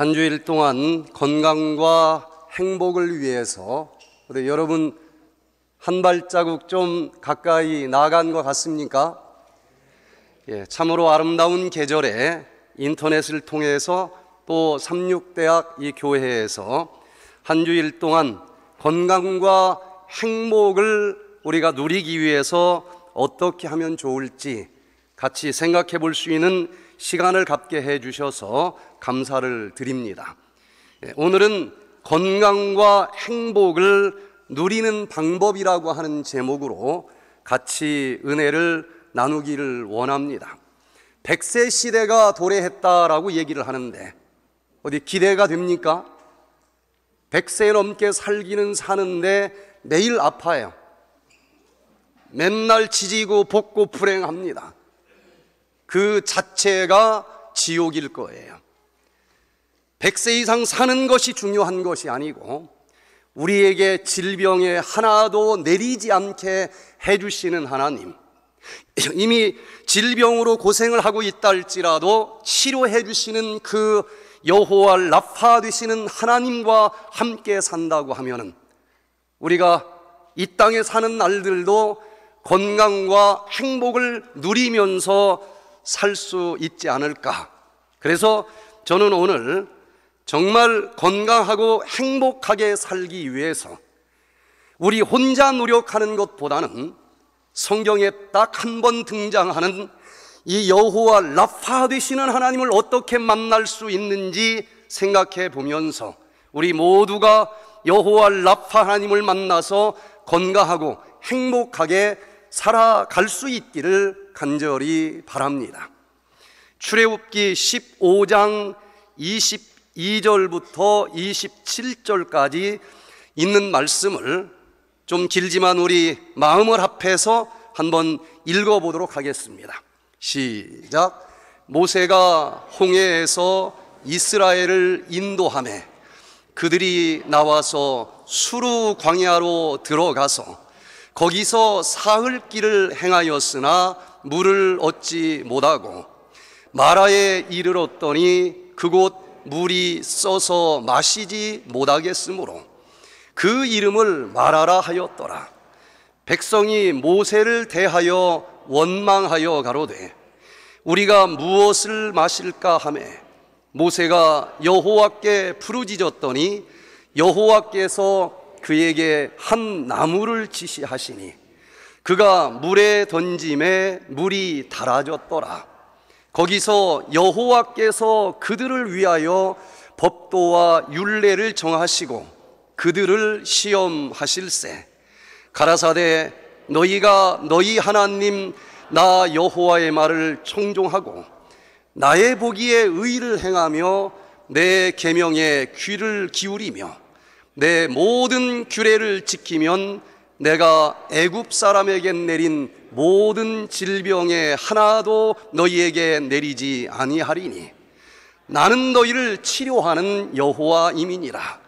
한 주일 동안 건강과 행복을 위해서 우리 여러분 한 발자국 좀 가까이 나간 것 같습니까? 예, 참으로 아름다운 계절에 인터넷을 통해서 또 36대학 이 교회에서 한 주일 동안 건강과 행복을 우리가 누리기 위해서 어떻게 하면 좋을지 같이 생각해 볼 수 있는 시간을 갖게 해 주셔서 감사를 드립니다. 예, 오늘은 건강과 행복을 누리는 방법이라고 하는 제목으로 같이 은혜를 나누기를 원합니다. 100세 시대가 도래했다라고 얘기를 하는데 어디 기대가 됩니까? 100세 넘게 살기는 사는데 매일 아파요. 맨날 지지고 볶고 불행합니다. 그 자체가 지옥일 거예요. 100세 이상 사는 것이 중요한 것이 아니고 우리에게 질병에 하나도 내리지 않게 해주시는 하나님. 이미 질병으로 고생을 하고 있다 할지라도 치료해 주시는 그 여호와 라파 되시는 하나님과 함께 산다고 하면 우리가 이 땅에 사는 날들도 건강과 행복을 누리면서 살수 있지 않을까. 그래서 저는 오늘 정말 건강하고 행복하게 살기 위해서 우리 혼자 노력하는 것보다는 성경에 딱 한 번 등장하는 이 여호와 라파 되시는 하나님을 어떻게 만날 수 있는지 생각해 보면서 우리 모두가 여호와 라파 하나님을 만나서 건강하고 행복하게 살아갈 수 있기를 간절히 바랍니다. 출애굽기 15장 22절부터 27절까지 있는 말씀을 좀 길지만 우리 마음을 합해서 한번 읽어보도록 하겠습니다. 시작. 모세가 홍해에서 이스라엘을 인도함에 그들이 나와서 수루 광야로 들어가서 거기서 사흘 길을 행하였으나 물을 얻지 못하고 마라에 이르렀더니 그곳 물이 써서 마시지 못하겠으므로 그 이름을 마라라 하였더라. 백성이 모세를 대하여 원망하여 가로되 우리가 무엇을 마실까 하매 모세가 여호와께 부르짖었더니 여호와께서 그에게 한 나무를 지시하시니 그가 물에 던짐에 물이 달아졌더라. 거기서 여호와께서 그들을 위하여 법도와 윤례를 정하시고 그들을 시험하실세. 가라사대 너희가 너희 하나님 나 여호와의 말을 청종하고 나의 보기에 의를 행하며 내 계명에 귀를 기울이며 내 모든 규례를 지키면 내가 애굽 사람에게 내린 모든 질병에 하나도 너희에게 내리지 아니하리니 나는 너희를 치료하는 여호와이민이라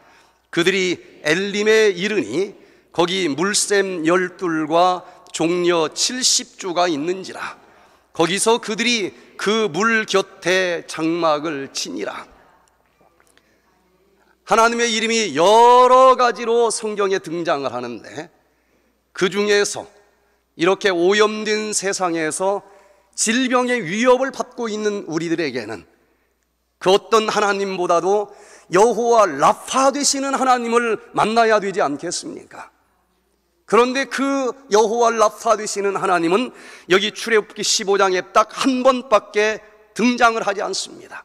그들이 엘림에 이르니 거기 물샘 열둘과 종려 7 0주가 있는지라 거기서 그들이 그 물 곁에 장막을 치니라 하나님의 이름이 여러 가지로 성경에 등장을 하는데 그 중에서 이렇게 오염된 세상에서 질병의 위협을 받고 있는 우리들에게는 그 어떤 하나님보다도 여호와 라파 되시는 하나님을 만나야 되지 않겠습니까? 그런데 그 여호와 라파 되시는 하나님은 여기 출애굽기 15장에 딱 한 번밖에 등장을 하지 않습니다.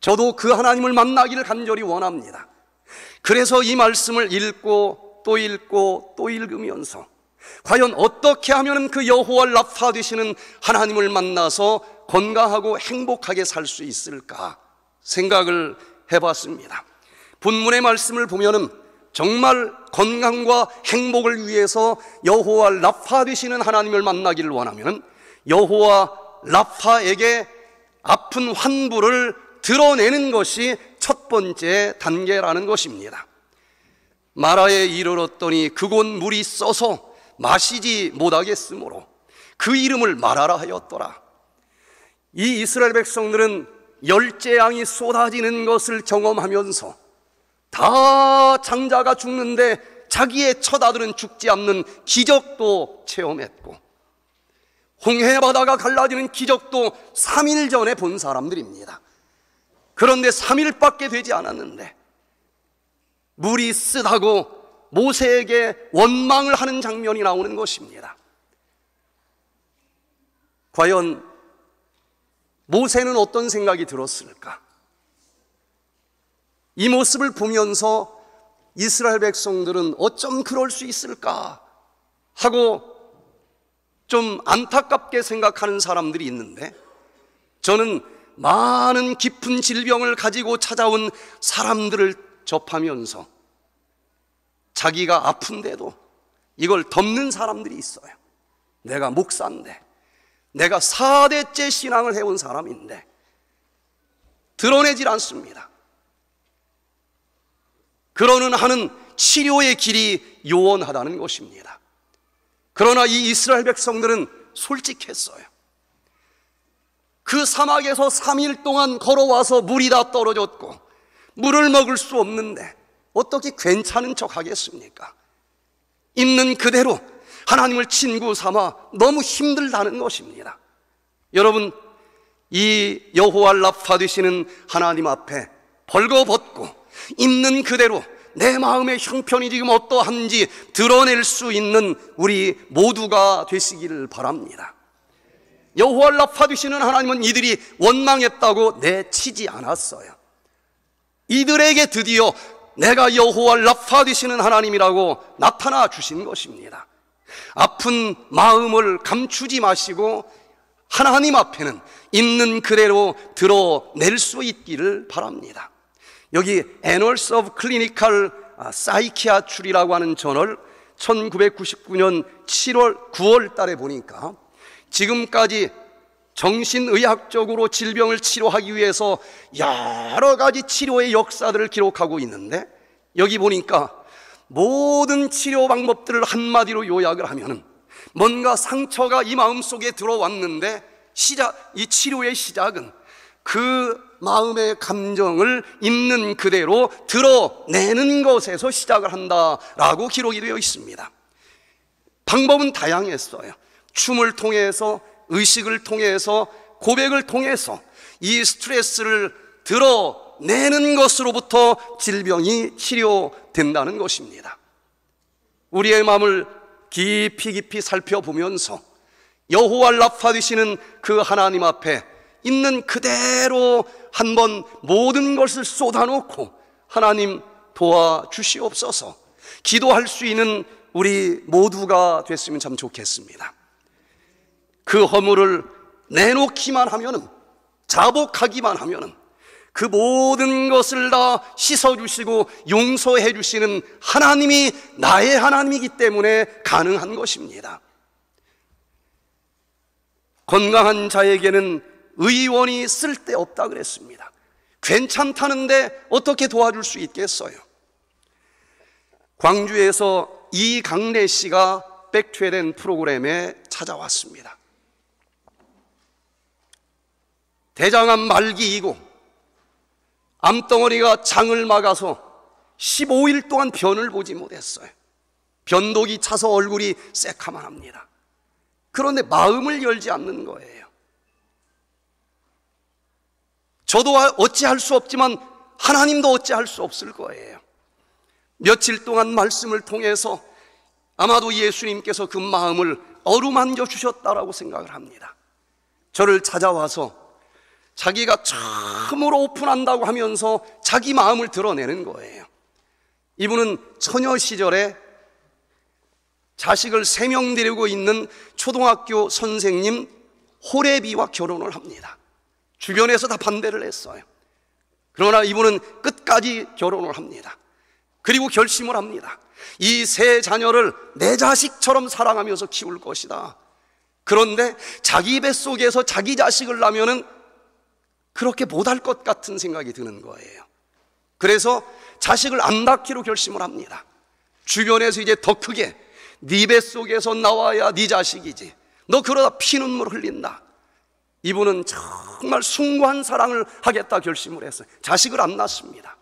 저도 그 하나님을 만나기를 간절히 원합니다. 그래서 이 말씀을 읽고 또 읽고 또 읽으면서 과연 어떻게 하면 그 여호와 라파 되시는 하나님을 만나서 건강하고 행복하게 살 수 있을까 생각을 해봤습니다. 본문의 말씀을 보면 정말 건강과 행복을 위해서 여호와 라파 되시는 하나님을 만나기를 원하면 여호와 라파에게 아픈 환부를 드러내는 것이 첫 번째 단계라는 것입니다. 마라에 이르렀더니 그곳 물이 써서 마시지 못하겠으므로 그 이름을 마라라 하였더라. 이 이스라엘 백성들은 열재양이 쏟아지는 것을 경험하면서 다 장자가 죽는데 자기의 처다들은 죽지 않는 기적도 체험했고 홍해 바다가 갈라지는 기적도 3일 전에 본 사람들입니다. 그런데 3일밖에 되지 않았는데 물이 쓰다고 모세에게 원망을 하는 장면이 나오는 것입니다. 과연 모세는 어떤 생각이 들었을까? 이 모습을 보면서 이스라엘 백성들은 어쩜 그럴 수 있을까? 하고 좀 안타깝게 생각하는 사람들이 있는데 저는 많은 깊은 질병을 가지고 찾아온 사람들을 접하면서 자기가 아픈데도 이걸 덮는 사람들이 있어요. 내가 목사인데, 내가 4대째 신앙을 해온 사람인데, 드러내질 않습니다. 그러는 하는 치료의 길이 요원하다는 것입니다. 그러나 이 이스라엘 백성들은 솔직했어요. 그 사막에서 3일 동안 걸어와서 물이 다 떨어졌고, 물을 먹을 수 없는데, 어떻게 괜찮은 척 하겠습니까? 있는 그대로 하나님을 친구 삼아 너무 힘들다는 것입니다. 여러분, 이 여호와 라파 되시는 하나님 앞에 벌거벗고 있는 그대로 내 마음의 형편이 지금 어떠한지 드러낼 수 있는 우리 모두가 되시기를 바랍니다. 여호와 라파 되시는 하나님은 이들이 원망했다고 내치지 않았어요. 이들에게 드디어 내가 여호와 라파 되시는 하나님이라고 나타나 주신 것입니다. 아픈 마음을 감추지 마시고 하나님 앞에는 있는 그대로 드러낼 수 있기를 바랍니다. 여기 Annals of Clinical 아, Psychiatry라고 하는 저널 1999년 7월 9월 달에 보니까 지금까지 정신의학적으로 질병을 치료하기 위해서 여러 가지 치료의 역사들을 기록하고 있는데 여기 보니까 모든 치료 방법들을 한마디로 요약을 하면 뭔가 상처가 이 마음 속에 들어왔는데 시작, 이 치료의 시작은 그 마음의 감정을 있는 그대로 드러내는 것에서 시작을 한다라고 기록이 되어 있습니다. 방법은 다양했어요. 춤을 통해서 의식을 통해서 고백을 통해서 이 스트레스를 드러내는 것으로부터 질병이 치료된다는 것입니다. 우리의 마음을 깊이 깊이 살펴보면서 여호와 라파 되시는 그 하나님 앞에 있는 그대로 한번 모든 것을 쏟아놓고 하나님 도와주시옵소서 기도할 수 있는 우리 모두가 됐으면 참 좋겠습니다. 그 허물을 내놓기만 하면 자복하기만 하면그 모든 것을 다 씻어주시고 용서해 주시는 하나님이 나의 하나님이기 때문에 가능한 것입니다. 건강한 자에게는 의원이 쓸데없다 그랬습니다. 괜찮다는데 어떻게 도와줄 수 있겠어요? 광주에서 이강래 씨가 백퇴된 프로그램에 찾아왔습니다. 대장암 말기이고 암덩어리가 장을 막아서 15일 동안 변을 보지 못했어요. 변독이 차서 얼굴이 새카만 합니다. 그런데 마음을 열지 않는 거예요. 저도 아, 어찌할 수 없지만 하나님도 어찌할 수 없을 거예요. 며칠 동안 말씀을 통해서 아마도 예수님께서 그 마음을 어루만져 주셨다라고 생각을 합니다. 저를 찾아와서 자기가 처음으로 오픈한다고 하면서 자기 마음을 드러내는 거예요. 이분은 처녀 시절에 자식을 세 명 데리고 있는 초등학교 선생님 호레비와 결혼을 합니다. 주변에서 다 반대를 했어요. 그러나 이분은 끝까지 결혼을 합니다. 그리고 결심을 합니다. 이 세 자녀를 내 자식처럼 사랑하면서 키울 것이다. 그런데 자기 뱃속에서 자기 자식을 낳으면은 그렇게 못할 것 같은 생각이 드는 거예요. 그래서 자식을 안 낳기로 결심을 합니다. 주변에서 이제 더 크게 네 뱃속에서 나와야 네 자식이지. 너 그러다 피눈물 흘린다. 이분은 정말 숭고한 사랑을 하겠다 결심을 했어요. 자식을 안 낳습니다.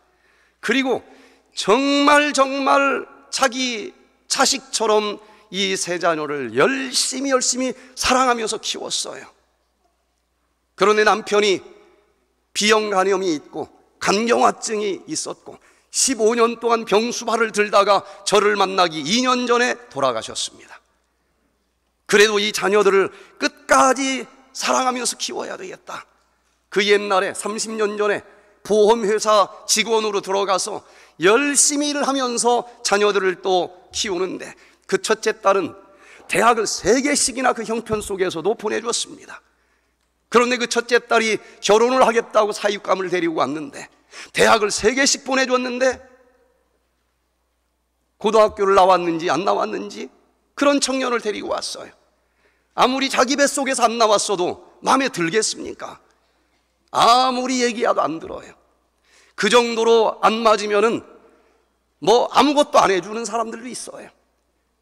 그리고 정말 정말 자기 자식처럼 이 세 자녀를 열심히 열심히 사랑하면서 키웠어요. 그런데 남편이 비형 간염이 있고 간경화증이 있었고 15년 동안 병수발을 들다가 저를 만나기 2년 전에 돌아가셨습니다. 그래도 이 자녀들을 끝까지 사랑하면서 키워야 되겠다. 그 옛날에 30년 전에 보험회사 직원으로 들어가서 열심히 일을 하면서 자녀들을 또 키우는데 그 첫째 딸은 대학을 세 개씩이나 그 형편 속에서도 보내주습니다 그런데 그 첫째 딸이 결혼을 하겠다고 사육감을 데리고 왔는데 대학을 3 개씩 보내줬는데 고등학교를 나왔는지 안 나왔는지 그런 청년을 데리고 왔어요. 아무리 자기 뱃속에서 안 나왔어도 마음에 들겠습니까? 아무리 얘기해도 안 들어요. 그 정도로 안 맞으면은 뭐 아무것도 안 해주는 사람들도 있어요.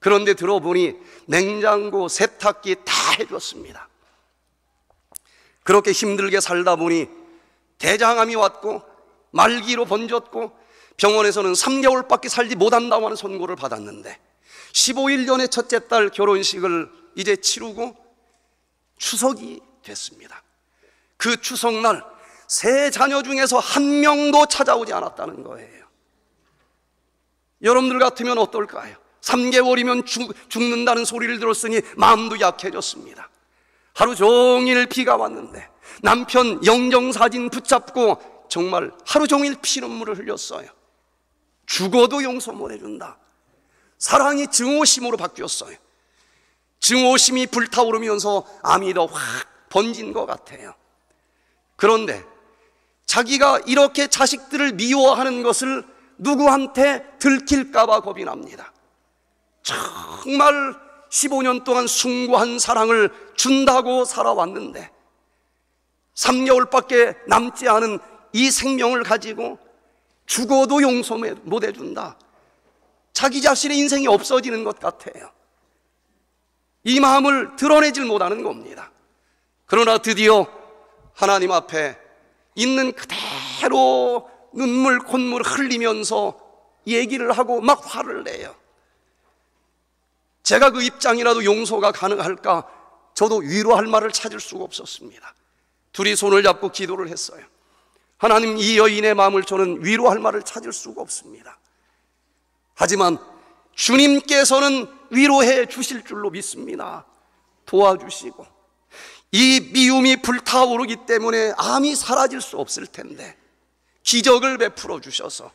그런데 들어보니 냉장고, 세탁기 다 해줬습니다. 그렇게 힘들게 살다 보니 대장암이 왔고 말기로 번졌고 병원에서는 3개월밖에 살지 못한다고 하는 선고를 받았는데 15일 전에 첫째 딸 결혼식을 이제 치르고 추석이 됐습니다. 그 추석날 세 자녀 중에서 한 명도 찾아오지 않았다는 거예요. 여러분들 같으면 어떨까요? 3개월이면 죽, 는다는 소리를 들었으니 마음도 약해졌습니다. 하루 종일 비가 왔는데 남편 영정사진 붙잡고 정말 하루 종일 피눈물을 흘렸어요. 죽어도 용서 못 해준다. 사랑이 증오심으로 바뀌었어요. 증오심이 불타오르면서 암이 더 확 번진 것 같아요. 그런데 자기가 이렇게 자식들을 미워하는 것을 누구한테 들킬까봐 겁이 납니다. 정말 15년 동안 숭고한 사랑을 준다고 살아왔는데 3개월밖에 남지 않은 이 생명을 가지고 죽어도 용서 못 해준다. 자기 자신의 인생이 없어지는 것 같아요. 이 마음을 드러내질 못하는 겁니다. 그러나 드디어 하나님 앞에 있는 그대로 눈물, 콧물 흘리면서 얘기를 하고 막 화를 내요. 제가 그 입장이라도 용서가 가능할까? 저도 위로할 말을 찾을 수가 없었습니다. 둘이 손을 잡고 기도를 했어요. 하나님 이 여인의 마음을 저는 위로할 말을 찾을 수가 없습니다. 하지만 주님께서는 위로해 주실 줄로 믿습니다. 도와주시고 이 미움이 불타오르기 때문에 암이 사라질 수 없을 텐데 기적을 베풀어 주셔서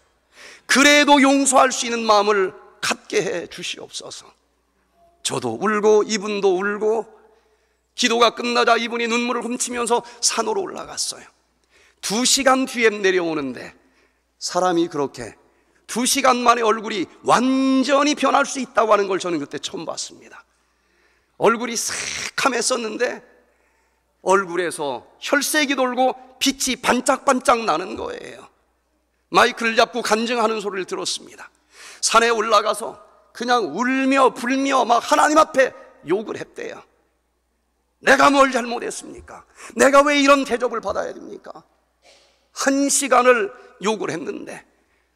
그래도 용서할 수 있는 마음을 갖게 해 주시옵소서. 저도 울고 이분도 울고 기도가 끝나자 이분이 눈물을 훔치면서 산으로 올라갔어요. 두 시간 뒤에 내려오는데 사람이 그렇게 두 시간 만에 얼굴이 완전히 변할 수 있다고 하는 걸 저는 그때 처음 봤습니다. 얼굴이 새카맸었는데 얼굴에서 혈색이 돌고 빛이 반짝반짝 나는 거예요. 마이크를 잡고 간증하는 소리를 들었습니다. 산에 올라가서 그냥 울며 불며 막 하나님 앞에 욕을 했대요. 내가 뭘 잘못했습니까? 내가 왜 이런 대접을 받아야 됩니까? 한 시간을 욕을 했는데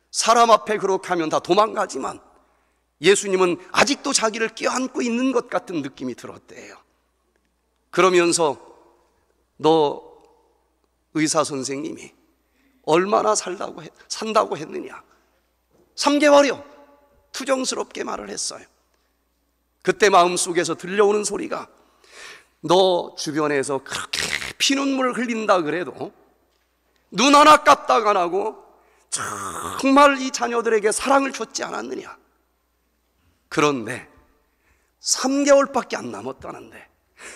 사람 앞에 그렇게 하면 다 도망가지만 예수님은 아직도 자기를 껴안고 있는 것 같은 느낌이 들었대요. 그러면서 너 의사 선생님이 얼마나 살다고 했, 산다고 했느냐? 3개월이요. 투정스럽게 말을 했어요. 그때 마음속에서 들려오는 소리가 너 주변에서 그렇게 피눈물 흘린다 그래도 눈 하나 깝딱 안 하고 정말 이 자녀들에게 사랑을 줬지 않았느냐. 그런데 3개월밖에 안 남았다는데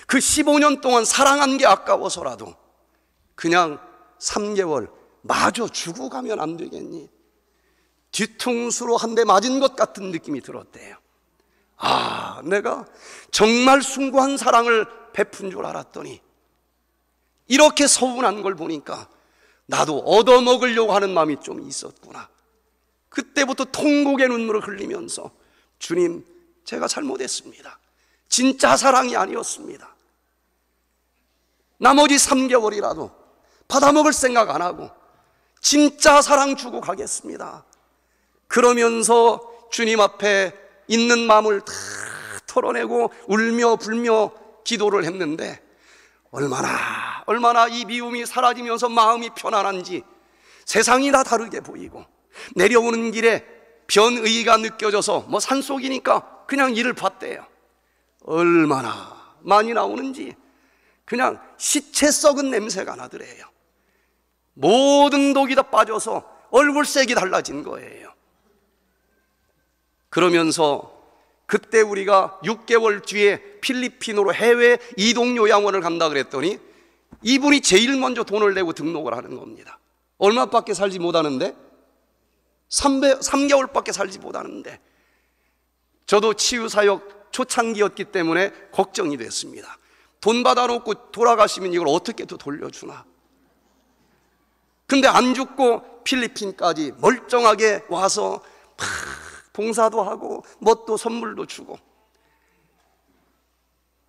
그 15년 동안 사랑한 게 아까워서라도 그냥 3개월 마저 주고 가면 안 되겠니? 뒤통수로 한 대 맞은 것 같은 느낌이 들었대요. 아, 내가 정말 숭고한 사랑을 베푼 줄 알았더니 이렇게 서운한 걸 보니까 나도 얻어먹으려고 하는 마음이 좀 있었구나. 그때부터 통곡의 눈물을 흘리면서 주님, 제가 잘못했습니다. 진짜 사랑이 아니었습니다. 나머지 3개월이라도 받아먹을 생각 안 하고 진짜 사랑 주고 가겠습니다. 그러면서 주님 앞에 있는 마음을 다 털어내고 울며 불며 기도를 했는데 얼마나 얼마나 이 미움이 사라지면서 마음이 편안한지 세상이 다 다르게 보이고 내려오는 길에 변의가 느껴져서 뭐 산속이니까 그냥 일을 봤대요. 얼마나 많이 나오는지 그냥 시체 썩은 냄새가 나더래요. 모든 독이 다 빠져서 얼굴색이 달라진 거예요. 그러면서 그때 우리가 6개월 뒤에 필리핀으로 해외 이동 요양원을 간다 그랬더니 이분이 제일 먼저 돈을 내고 등록을 하는 겁니다. 얼마밖에 살지 못하는데 3개월밖에 살지 못하는데 저도 치유사역 초창기였기 때문에 걱정이 됐습니다. 돈 받아놓고 돌아가시면 이걸 어떻게 또 돌려주나. 근데 안 죽고 필리핀까지 멀쩡하게 와서 팍 봉사도 하고 멋도 선물도 주고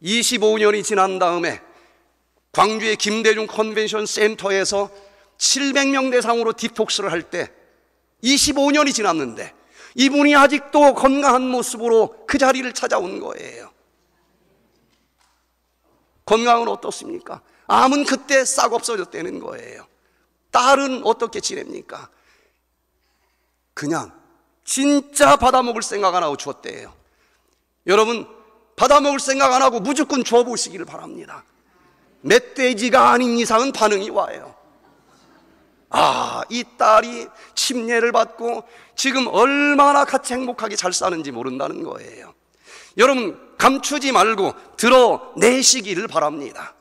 25년이 지난 다음에 광주의 김대중 컨벤션 센터에서 700명 대상으로 디톡스를 할 때 25년이 지났는데 이분이 아직도 건강한 모습으로 그 자리를 찾아온 거예요. 건강은 어떻습니까? 암은 그때 싹 없어졌다는 거예요. 딸은 어떻게 지냅니까? 그냥 진짜 받아먹을 생각 안 하고 주었대요. 여러분, 받아먹을 생각 안 하고 무조건 줘보시기를 바랍니다. 멧돼지가 아닌 이상은 반응이 와요. 아, 이 딸이 침례를 받고 지금 얼마나 같이 행복하게 잘 사는지 모른다는 거예요. 여러분, 감추지 말고 들어내시기를 바랍니다.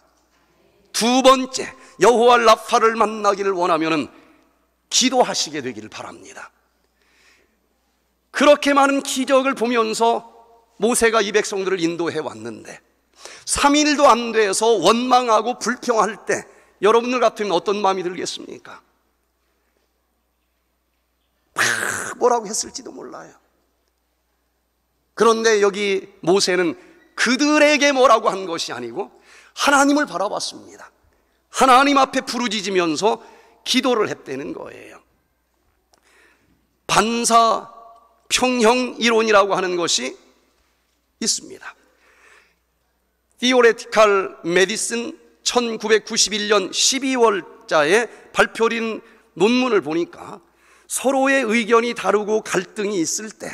두 번째, 여호와 라파를 만나기를 원하면 기도하시게 되기를 바랍니다. 그렇게 많은 기적을 보면서 모세가 이 백성들을 인도해 왔는데 3일도 안 돼서 원망하고 불평할 때 여러분들 같으면 어떤 마음이 들겠습니까? 아, 뭐라고 했을지도 몰라요. 그런데 여기 모세는 그들에게 뭐라고 한 것이 아니고 하나님을 바라봤습니다. 하나님 앞에 부르짖으면서 기도를 했다는 거예요. 반사 평형 이론이라고 하는 것이 있습니다. 디오레티칼 메디슨 1991년 12월자에 발표된 논문을 보니까 서로의 의견이 다르고 갈등이 있을 때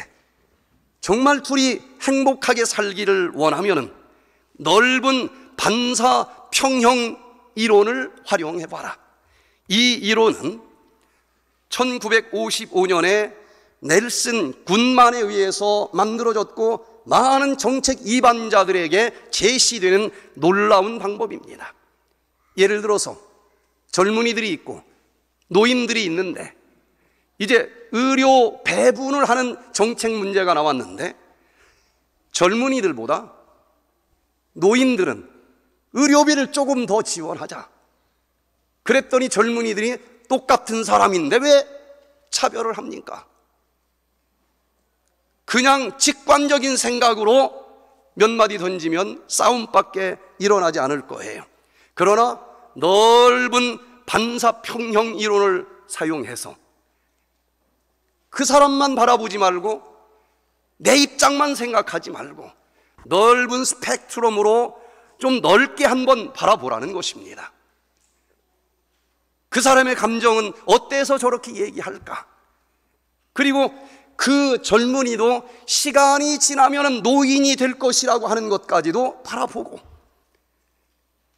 정말 둘이 행복하게 살기를 원하면 넓은 반사 평형 이론을 활용해봐라. 이 이론은 1955년에 넬슨 군만에 의해서 만들어졌고 많은 정책 이반자들에게 제시되는 놀라운 방법입니다. 예를 들어서 젊은이들이 있고 노인들이 있는데 이제 의료 배분을 하는 정책 문제가 나왔는데 젊은이들보다 노인들은 의료비를 조금 더 지원하자. 그랬더니 젊은이들이 똑같은 사람인데 왜 차별을 합니까? 그냥 직관적인 생각으로 몇 마디 던지면 싸움밖에 일어나지 않을 거예요. 그러나 넓은 반사평형 이론을 사용해서 그 사람만 바라보지 말고 내 입장만 생각하지 말고 넓은 스펙트럼으로 좀 넓게 한번 바라보라는 것입니다. 그 사람의 감정은 어때서 저렇게 얘기할까? 그리고 그 젊은이도 시간이 지나면 노인이 될 것이라고 하는 것까지도 바라보고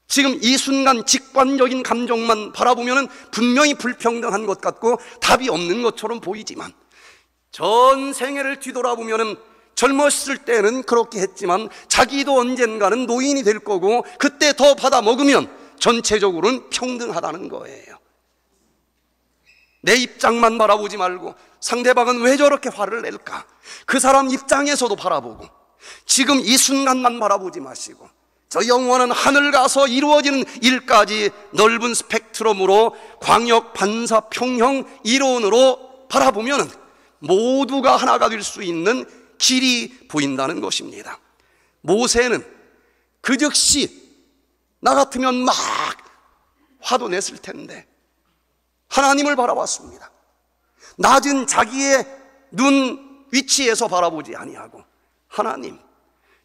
지금 이 순간 직관적인 감정만 바라보면 분명히 불평등한 것 같고 답이 없는 것처럼 보이지만 전 생애를 뒤돌아보면 젊었을 때는 그렇게 했지만 자기도 언젠가는 노인이 될 거고 그때 더 받아 먹으면 전체적으로는 평등하다는 거예요. 내 입장만 바라보지 말고 상대방은 왜 저렇게 화를 낼까? 그 사람 입장에서도 바라보고 지금 이 순간만 바라보지 마시고 저 영혼은 하늘 가서 이루어지는 일까지 넓은 스펙트럼으로 광역 반사 평형 이론으로 바라보면 모두가 하나가 될 수 있는 길이 보인다는 것입니다. 모세는 그 즉시 나 같으면 막 화도 냈을 텐데 하나님을 바라봤습니다. 낮은 자기의 눈 위치에서 바라보지 아니하고 하나님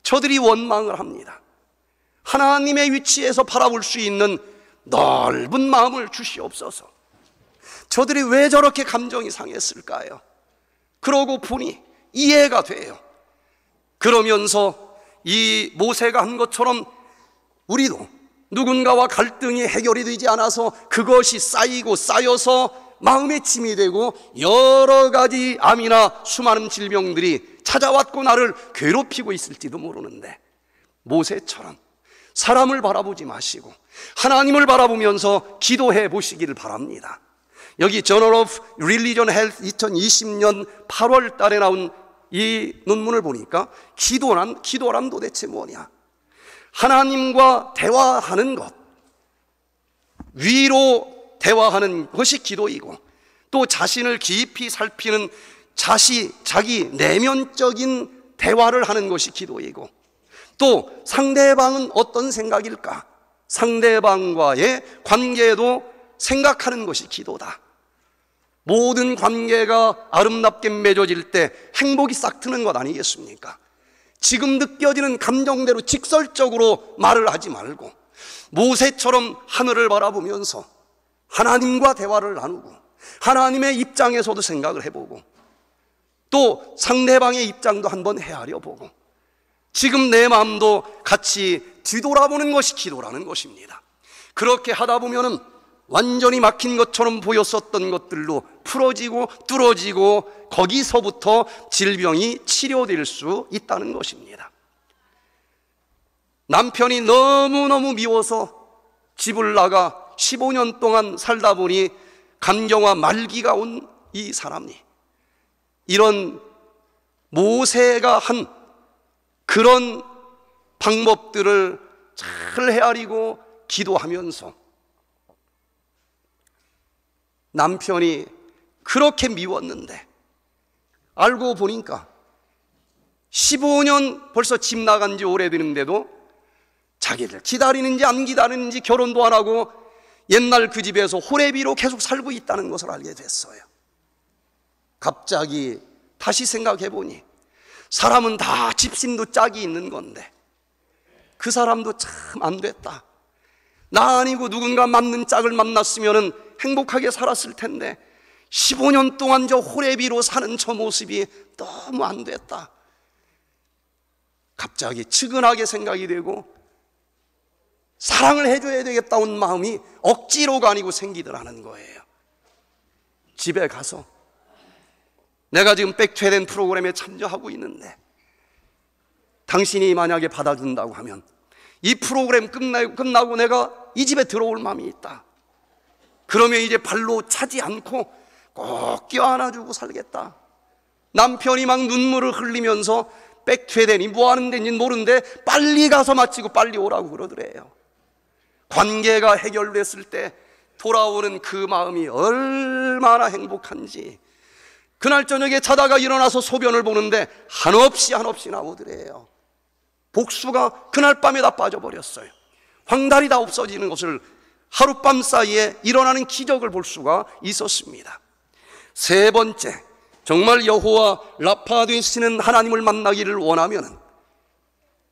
저들이 원망을 합니다. 하나님의 위치에서 바라볼 수 있는 넓은 마음을 주시옵소서. 저들이 왜 저렇게 감정이 상했을까요? 그러고 보니 이해가 돼요. 그러면서 이 모세가 한 것처럼 우리도 누군가와 갈등이 해결이 되지 않아서 그것이 쌓이고 쌓여서 마음의 짐이 되고 여러 가지 암이나 수많은 질병들이 찾아왔고 나를 괴롭히고 있을지도 모르는데 모세처럼 사람을 바라보지 마시고 하나님을 바라보면서 기도해 보시기를 바랍니다. 여기 저널 오브 릴리전 헬스 2020년 8월 달에 나온 이 논문을 보니까 기도란 기도란 도대체 뭐냐? 하나님과 대화하는 것, 위로 대화하는 것이 기도이고 또 자신을 깊이 살피는 자시, 자기 내면적인 대화를 하는 것이 기도이고 또 상대방은 어떤 생각일까? 상대방과의 관계도 생각하는 것이 기도다. 모든 관계가 아름답게 맺어질 때 행복이 싹 트는 것 아니겠습니까? 지금 느껴지는 감정대로 직설적으로 말을 하지 말고 모세처럼 하늘을 바라보면서 하나님과 대화를 나누고 하나님의 입장에서도 생각을 해보고 또 상대방의 입장도 한번 헤아려 보고 지금 내 마음도 같이 뒤돌아보는 것이 기도라는 것입니다. 그렇게 하다 보면은 완전히 막힌 것처럼 보였었던 것들로 풀어지고 뚫어지고 거기서부터 질병이 치료될 수 있다는 것입니다. 남편이 너무너무 미워서 집을 나가 15년 동안 살다 보니 감경화 말기가 온 이 사람이 이런 모세가 한 그런 방법들을 잘 헤아리고 기도하면서 남편이 그렇게 미웠는데 알고 보니까 15년 벌써 집 나간 지 오래되는데도 자기를 기다리는지 안 기다리는지 결혼도 안 하고 옛날 그 집에서 호래비로 계속 살고 있다는 것을 알게 됐어요. 갑자기 다시 생각해 보니 사람은 다 집신도 짝이 있는 건데 그 사람도 참 안 됐다. 나 아니고 누군가 맞는 짝을 만났으면은 행복하게 살았을 텐데 15년 동안 저 호레비로 사는 저 모습이 너무 안 됐다. 갑자기 측은하게 생각이 되고 사랑을 해줘야 되겠다는 마음이 억지로가 아니고 생기더라는 거예요. 집에 가서 내가 지금 백퇴된 프로그램에 참여하고 있는데 당신이 만약에 받아준다고 하면 이 프로그램 끝나고 내가 이 집에 들어올 마음이 있다. 그러면 이제 발로 차지 않고 꼭 껴안아주고 살겠다. 남편이 막 눈물을 흘리면서 백퇴되니 뭐하는 데인지 모른는데 빨리 가서 마치고 빨리 오라고 그러더래요. 관계가 해결됐을 때 돌아오는 그 마음이 얼마나 행복한지 그날 저녁에 자다가 일어나서 소변을 보는데 한없이 한없이 나오더래요. 복수가 그날 밤에 다 빠져버렸어요. 황달이 다 없어지는 것을 하룻밤 사이에 일어나는 기적을 볼 수가 있었습니다. 세 번째, 정말 여호와 라파 되시는 하나님을 만나기를 원하면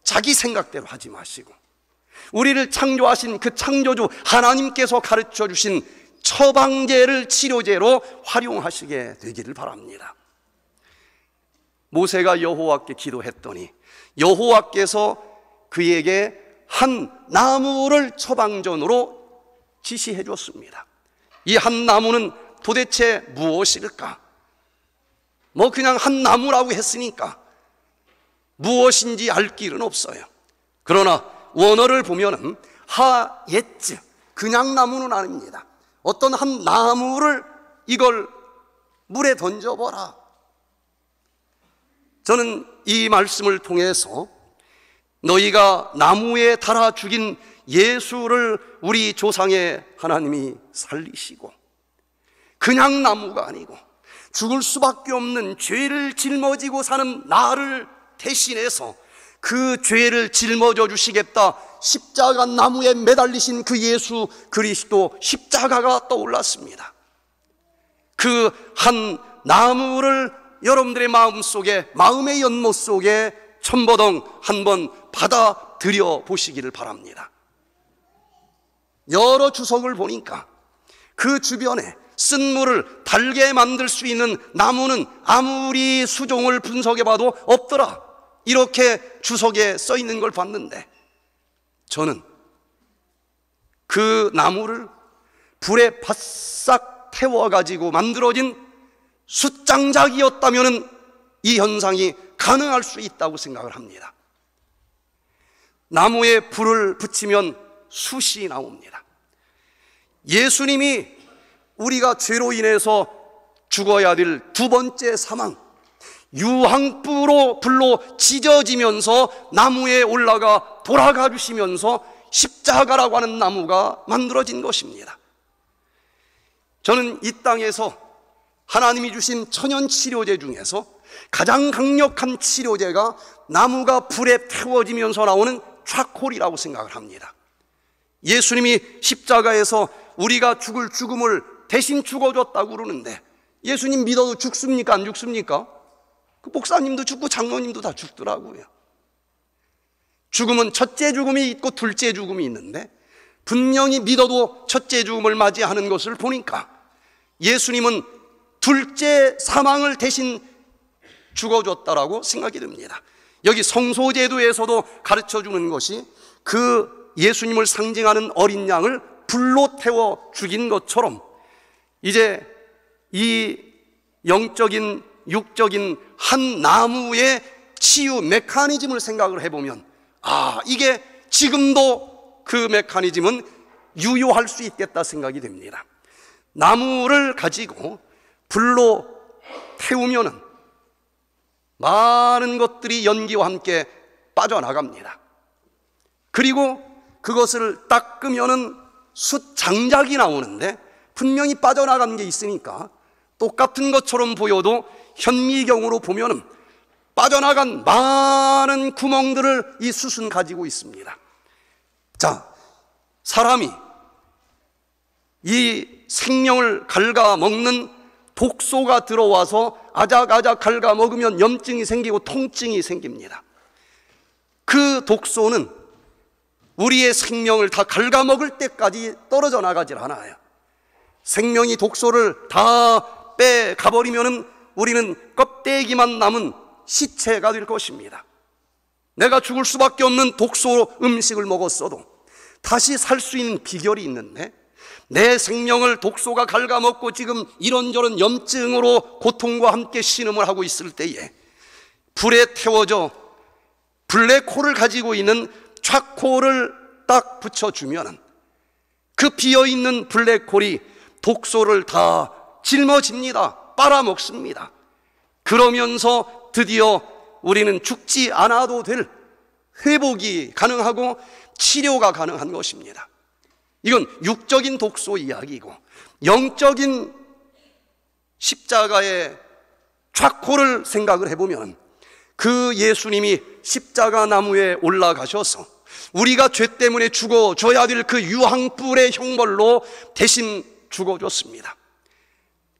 자기 생각대로 하지 마시고 우리를 창조하신 그 창조주 하나님께서 가르쳐 주신 처방제를 치료제로 활용하시게 되기를 바랍니다. 모세가 여호와께 기도했더니 여호와께서 그에게 한 나무를 처방전으로 지시해 줬습니다. 이 한 나무는 도대체 무엇일까? 뭐 그냥 한 나무라고 했으니까 무엇인지 알 길은 없어요. 그러나 원어를 보면은 하예츠 그냥 나무는 아닙니다. 어떤 한 나무를 이걸 물에 던져보라. 저는 이 말씀을 통해서 너희가 나무에 달아 죽인 예수를 우리 조상의 하나님이 살리시고 그냥 나무가 아니고 죽을 수밖에 없는 죄를 짊어지고 사는 나를 대신해서 그 죄를 짊어져 주시겠다. 십자가 나무에 매달리신 그 예수 그리스도 십자가가 떠올랐습니다. 그 한 나무를 여러분들의 마음 속에, 마음의 연못 속에 첨보덩 한번 받아들여 보시기를 바랍니다. 여러 주석을 보니까 그 주변에 쓴물을 달게 만들 수 있는 나무는 아무리 수종을 분석해봐도 없더라. 이렇게 주석에 써 있는 걸 봤는데 저는 그 나무를 불에 바싹 태워가지고 만들어진 숫장작이었다면 이 현상이 가능할 수 있다고 생각을 합니다. 나무에 불을 붙이면 숯이 나옵니다. 예수님이 우리가 죄로 인해서 죽어야 될 두 번째 사망, 유황불로 불로 지져지면서 나무에 올라가 돌아가 주시면서 십자가라고 하는 나무가 만들어진 것입니다. 저는 이 땅에서 하나님이 주신 천연 치료제 중에서 가장 강력한 치료제가 나무가 불에 태워지면서 나오는 차콜이라고 생각을 합니다. 예수님이 십자가에서 우리가 죽을 죽음을 대신 죽어줬다고 그러는데 예수님 믿어도 죽습니까? 안 죽습니까? 그 목사님도 죽고 장로님도 다 죽더라고요. 죽음은 첫째 죽음이 있고 둘째 죽음이 있는데 분명히 믿어도 첫째 죽음을 맞이하는 것을 보니까 예수님은 둘째 사망을 대신 죽어줬다라고 생각이 듭니다. 여기 성소제도에서도 가르쳐 주는 것이 그 예수님을 상징하는 어린 양을 불로 태워 죽인 것처럼 이제 이 영적인 육적인 한 나무의 치유 메커니즘을 생각을 해보면 아 이게 지금도 그 메커니즘은 유효할 수 있겠다 생각이 됩니다 나무를 가지고 불로 태우면 많은 것들이 연기와 함께 빠져나갑니다 그리고 그것을 닦으면 은 숫장작이 나오는데 분명히 빠져나간 게 있으니까 똑같은 것처럼 보여도 현미경으로 보면 빠져나간 많은 구멍들을 이 숯은 가지고 있습니다. 자, 사람이 이 생명을 갉아먹는 독소가 들어와서 아작아작 갉아먹으면 염증이 생기고 통증이 생깁니다. 그 독소는 우리의 생명을 다 갉아먹을 때까지 떨어져 나가질 않아요. 생명이 독소를 다 빼가버리면 우리는 껍데기만 남은 시체가 될 것입니다. 내가 죽을 수밖에 없는 독소 음식을 먹었어도 다시 살 수 있는 비결이 있는데 내 생명을 독소가 갉아먹고 지금 이런저런 염증으로 고통과 함께 신음을 하고 있을 때에 불에 태워져 블랙홀을 가지고 있는 착코를 딱 붙여주면 그 비어있는 블랙홀이 독소를 다 짊어집니다. 빨아먹습니다. 그러면서 드디어 우리는 죽지 않아도 될 회복이 가능하고 치료가 가능한 것입니다. 이건 육적인 독소 이야기고 영적인 십자가의 좌코를 생각을 해보면 그 예수님이 십자가 나무에 올라가셔서 우리가 죄 때문에 죽어 줘야 될 그 유황불의 형벌로 대신 죽어줬습니다.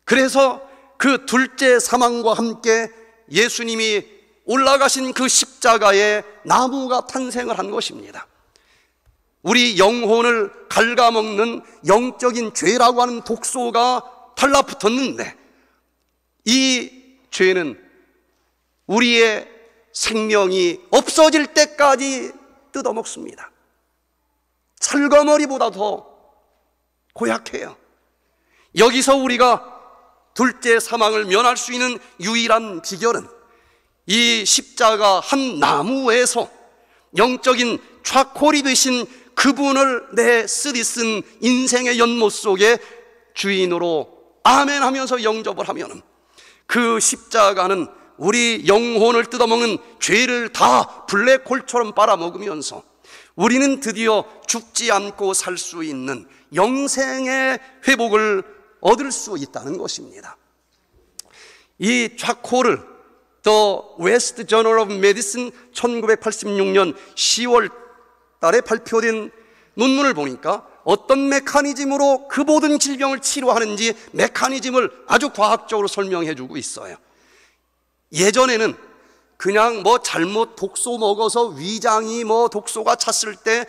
그래서 그 둘째 사망과 함께 예수님이 올라가신 그 십자가에 나무가 탄생을 한 것입니다. 우리 영혼을 갉아먹는 영적인 죄라고 하는 독소가 달라붙었는데 이 죄는 우리의 생명이 없어질 때까지 뜯어먹습니다. 철거머리보다 더 고약해요. 여기서 우리가 둘째 사망을 면할 수 있는 유일한 비결은 이 십자가 한 나무에서 영적인 좌콜이 되신 그분을 내 쓰리 쓴 인생의 연못 속에 주인으로 아멘 하면서 영접을 하면그 십자가는 우리 영혼을 뜯어먹는 죄를 다 블랙홀처럼 빨아먹으면서 우리는 드디어 죽지 않고 살 수 있는 영생의 회복을 얻을 수 있다는 것입니다. 이 좌코를 더 웨스트 저널 오브 메디슨 1986년 10월 달에 발표된 논문을 보니까 어떤 메커니즘으로 그 모든 질병을 치료하는지 메커니즘을 아주 과학적으로 설명해 주고 있어요. 예전에는 그냥 뭐 잘못 독소 먹어서 위장이 뭐 독소가 찼을 때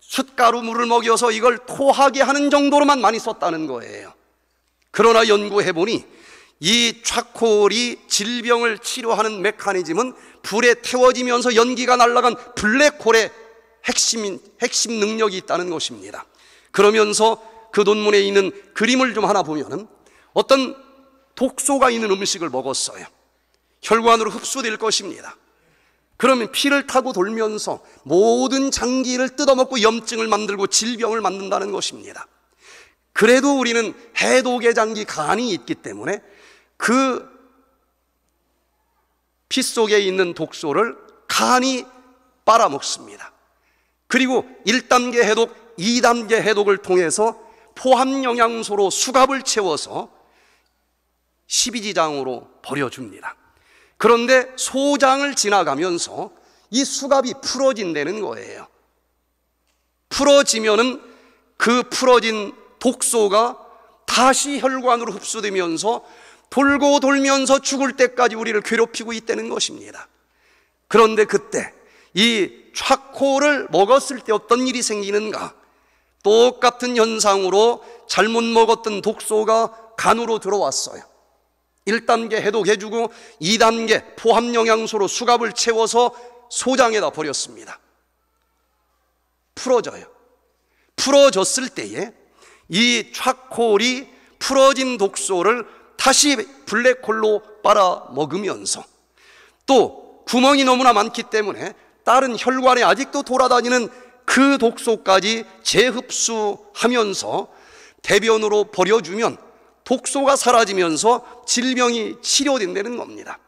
숯가루 물을 먹여서 이걸 토하게 하는 정도로만 많이 썼다는 거예요. 그러나 연구해 보니 이 차콜이 질병을 치료하는 메커니즘은 불에 태워지면서 연기가 날아간 블랙홀의 핵심, 핵심 능력이 있다는 것입니다. 그러면서 그 논문에 있는 그림을 좀 하나 보면은 어떤 독소가 있는 음식을 먹었어요. 혈관으로 흡수될 것입니다. 그러면 피를 타고 돌면서 모든 장기를 뜯어먹고 염증을 만들고 질병을 만든다는 것입니다. 그래도 우리는 해독의 장기 간이 있기 때문에 그 피 속에 있는 독소를 간이 빨아먹습니다. 그리고 1단계 해독, 2단계 해독을 통해서 포함 영양소로 수갑을 채워서 십이지장으로 버려줍니다. 그런데 소장을 지나가면서 이 수갑이 풀어진다는 거예요. 풀어지면은 그 풀어진 독소가 다시 혈관으로 흡수되면서 돌고 돌면서 죽을 때까지 우리를 괴롭히고 있다는 것입니다. 그런데 그때 이 차코를 먹었을 때 어떤 일이 생기는가? 똑같은 현상으로 잘못 먹었던 독소가 간으로 들어왔어요. 1단계 해독해주고 2단계 포함영양소로 수갑을 채워서 소장에다 버렸습니다. 풀어져요. 풀어졌을 때에 이 차콜이 풀어진 독소를 다시 블랙홀로 빨아먹으면서 또 구멍이 너무나 많기 때문에 다른 혈관에 아직도 돌아다니는 그 독소까지 재흡수하면서 대변으로 버려주면 독소가 사라지면서 질병이 치료된다는 겁니다.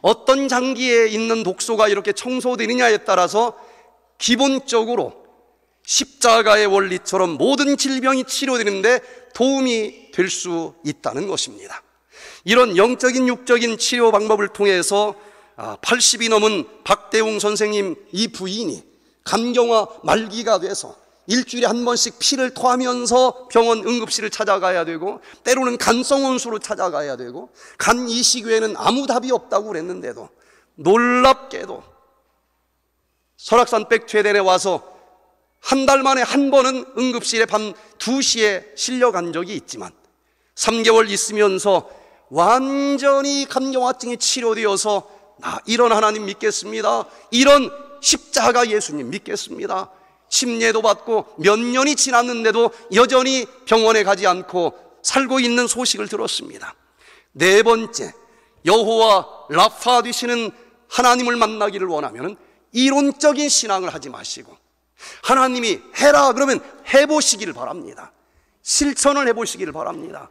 어떤 장기에 있는 독소가 이렇게 청소되느냐에 따라서 기본적으로 십자가의 원리처럼 모든 질병이 치료되는데 도움이 될 수 있다는 것입니다. 이런 영적인 육적인 치료 방법을 통해서 80이 아, 넘은 박대웅 선생님 이 부인이 감경화 말기가 돼서 일주일에 한 번씩 피를 토하면서 병원 응급실을 찾아가야 되고 때로는 간성원수로 찾아가야 되고 간 이식외에는 아무 답이 없다고 그랬는데도 놀랍게도 설악산 백퇴대에 와서 한 달 만에 한 번은 응급실에 밤 2시에 실려간 적이 있지만 3개월 있으면서 완전히 감경화증이 치료되어서 나 이런 하나님 믿겠습니다. 이런 십자가 예수님 믿겠습니다. 심례도 받고 몇 년이 지났는데도 여전히 병원에 가지 않고 살고 있는 소식을 들었습니다. 네 번째, 여호와 라파 되시는 하나님을 만나기를 원하면 이론적인 신앙을 하지 마시고 하나님이 해라 그러면 해보시기를 바랍니다. 실천을 해보시기를 바랍니다.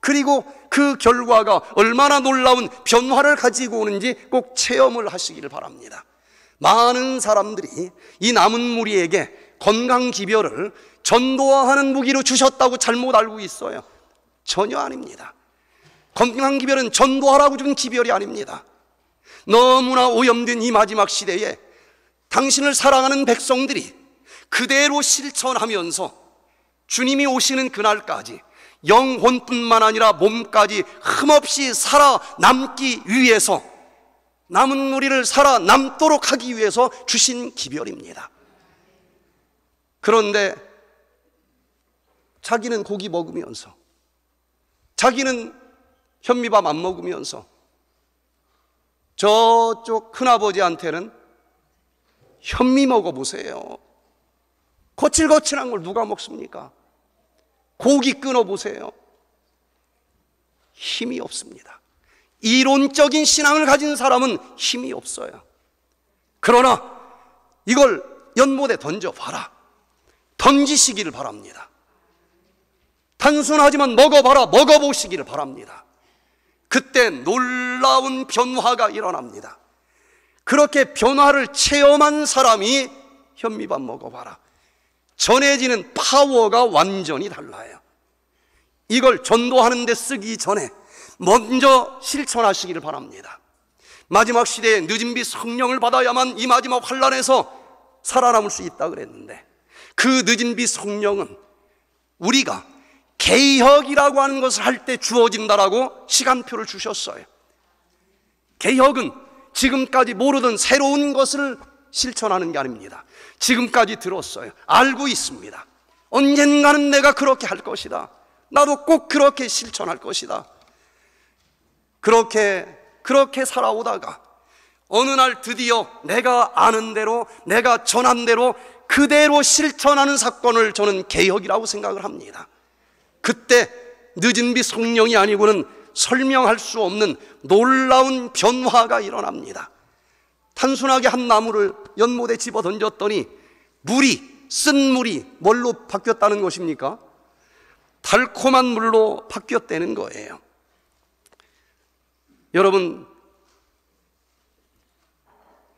그리고 그 결과가 얼마나 놀라운 변화를 가지고 오는지 꼭 체험을 하시기를 바랍니다. 많은 사람들이 이 남은 무리에게 건강 기별을 전도화하는 무기로 주셨다고 잘못 알고 있어요. 전혀 아닙니다. 건강 기별은 전도하라고 준 기별이 아닙니다. 너무나 오염된 이 마지막 시대에 당신을 사랑하는 백성들이 그대로 실천하면서 주님이 오시는 그날까지 영혼뿐만 아니라 몸까지 흠없이 살아남기 위해서 남은 무리를 살아남도록 하기 위해서 주신 기별입니다. 그런데 자기는 고기 먹으면서 자기는 현미밥 안 먹으면서 저쪽 큰아버지한테는 현미 먹어보세요. 거칠거칠한 걸 누가 먹습니까? 고기 끊어보세요. 힘이 없습니다. 이론적인 신앙을 가진 사람은 힘이 없어요. 그러나 이걸 연못에 던져봐라. 던지시기를 바랍니다. 단순하지만 먹어봐라, 먹어보시기를 바랍니다. 그때 놀라운 변화가 일어납니다. 그렇게 변화를 체험한 사람이 현미밥 먹어봐라. 전해지는 파워가 완전히 달라요. 이걸 전도하는데 쓰기 전에 먼저 실천하시기를 바랍니다. 마지막 시대에 늦은 비 성령을 받아야만 이 마지막 환란에서 살아남을 수 있다 그랬는데 그 늦은 비 성령은 우리가 개혁이라고 하는 것을 할 때 주어진다라고 시간표를 주셨어요. 개혁은 지금까지 모르던 새로운 것을 실천하는 게 아닙니다. 지금까지 들었어요. 알고 있습니다. 언젠가는 내가 그렇게 할 것이다. 나도 꼭 그렇게 실천할 것이다. 그렇게 그렇게 살아오다가 어느 날 드디어 내가 아는 대로 내가 전한 대로 그대로 실천하는 사건을 저는 개혁이라고 생각을 합니다. 그때 늦은 비 성령이 아니고는 설명할 수 없는 놀라운 변화가 일어납니다. 단순하게 한 나무를 연못에 집어 던졌더니 물이 쓴 물이 뭘로 바뀌었다는 것입니까? 달콤한 물로 바뀌었다는 거예요. 여러분,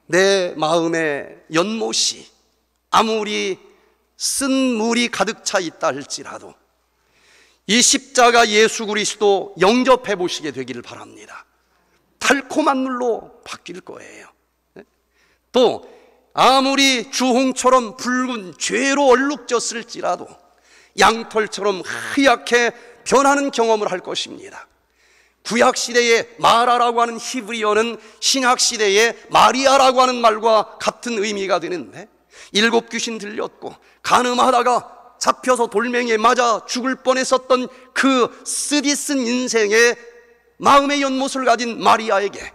내 마음의 연못이 아무리 쓴 물이 가득 차 있다 할지라도 이 십자가 예수 그리스도 영접해 보시게 되기를 바랍니다. 달콤한 물로 바뀔 거예요. 네? 또 아무리 주홍처럼 붉은 죄로 얼룩졌을지라도 양털처럼 하얗게 변하는 경험을 할 것입니다. 구약 시대의 마라라고 하는 히브리어는 신약 시대의 마리아라고 하는 말과 같은 의미가 되는데 일곱 귀신 들렸고 간음하다가 잡혀서 돌멩이에 맞아 죽을 뻔했었던 그 쓰디쓴 인생의 마음의 연못을 가진 마리아에게